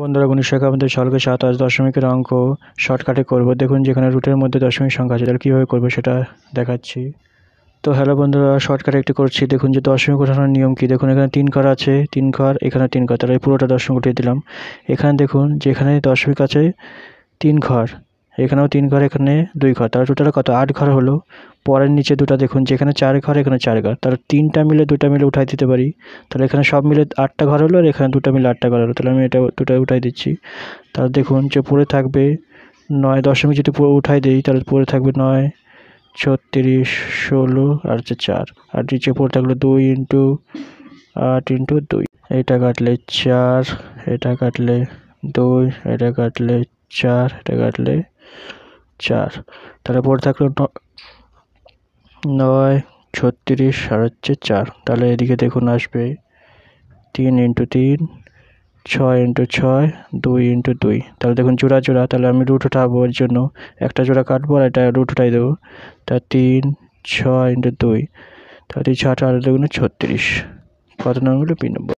বন্ধুরা উনিশশো আমাদের সালকে সাত আজ দশমিকের অঙ্ক শর্টকাটে করব দেখুন যেখানে রুটের মধ্যে দশমিক সংখ্যা আছে তাহলে কীভাবে করবো সেটা দেখাচ্ছি তো হ্যালো বন্ধুরা শর্টকাটে একটি করছি দেখুন যে দশমিক ওঠানোর নিয়ম কী দেখুন এখানে তিন ঘর আছে তিন ঘর এখানে তিন ঘর তাহলে পুরোটা দশমিক উঠিয়ে দিলাম এখানে দেখুন যেখানে দশমিক আছে তিন ঘর এখানেও তিন ঘর এখানে দুই ঘর তাহলে টোটাল কত আট ঘর হলো পরের নিচে দুটো দেখুন যেখানে চার ঘর এখানে চার ঘর তাহলে তিনটা মিলে দুটা মিলে উঠাই দিতে পারি তাহলে এখানে সব মিলে আটটা ঘর হলো আর এখানে দুটো মিলে আটটা ঘর হলো তাহলে আমি এটা দুটা উঠাই দিচ্ছি তাহলে দেখুন যে পড়ে থাকবে নয় দশমিক যদি পুরো উঠাই দিই তাহলে পড়ে থাকবে নয় ছত্রিশ ষোলো আর হচ্ছে চার আর নিচে পড়ে থাকলো দুই ইন্টু আট ইন্টু দুই এটা কাটলে চার এটা কাটলে দুই এটা কাটলে চার এটা কাটলে চার তাহলে পরে থাকলো নয় ছত্রিশ আর হচ্ছে চার তাহলে এদিকে দেখুন আসবে তিন ইন্টু তিন ছয় ইন্টু ছয় দুই ইন্টু দুই তাহলে দেখুন জোড়া জোড়া তাহলে আমি রুট উঠাবো এর জন্য একটা জোড়া কাটবো আর একটা রুট উঠাই দেবো তা তিন ছয় ইন্টু দুই তাহলে ছটা আর দেখুন ছত্রিশ কত নম্বর নম্বর